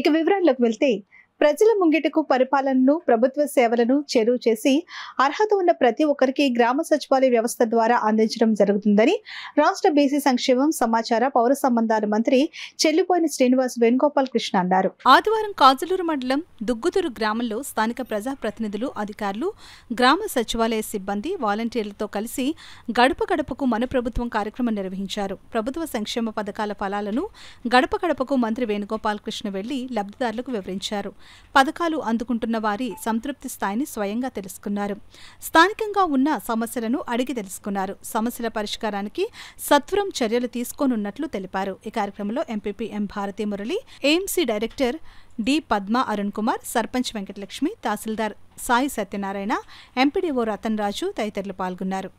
ఇక వివరాల్లోకి వెళ్తే ప్రజల ముంగిటకు పరిపాలనను ప్రభుత్వ సేవలను చేరువ చేసి అర్హత ఉన్న ప్రతి ఒక్కరికి గ్రామ సచివాలయ వ్యవస్థ ద్వారా అందించడం జరుగుతుందని రాష్ట్ర బీసీ సంక్షేమం సమాచార పౌర సంబంధాల మంత్రి చెల్లిపోయిన శ్రీనివాస్ వేణుగోపాల్ కృష్ణ అన్నారు ఆదివారం కాజలూరు మండలం దుగ్గుతురు గ్రామంలో స్థానిక ప్రజాప్రతినిధులు అధికారులు గ్రామ సచివాలయ సిబ్బంది వాలంటీర్లతో కలిసి గడప గడపకు మన ప్రభుత్వం కార్యక్రమం నిర్వహించారు ప్రభుత్వ సంక్షేమ పథకాల ఫలాలను గడప గడపకు మంత్రి వేణుగోపాల్ కృష్ణ వెళ్లి లబ్ధిదారులకు వివరించారు పథకాలు అందుకుంటున్న వారి సంతృప్తి స్థాయిని స్వయంగా తెలుసుకున్నారు స్థానికంగా ఉన్న సమస్యలను అడిగి తెలుసుకున్నారు సమస్యల పరిష్కారానికి సత్వరం చర్యలు తీసుకోనున్నట్లు తెలిపారు ఈ కార్యక్రమంలో ఎంపీపీ ఎం భారతీ మురళి ఎయిమ్సీ director D Padma Arun Kumar sarpanch Venkatalakshmi tahsildar Sai Satyanarayana MPDO Ratan Raju తదితరులు పాల్గొన్నారు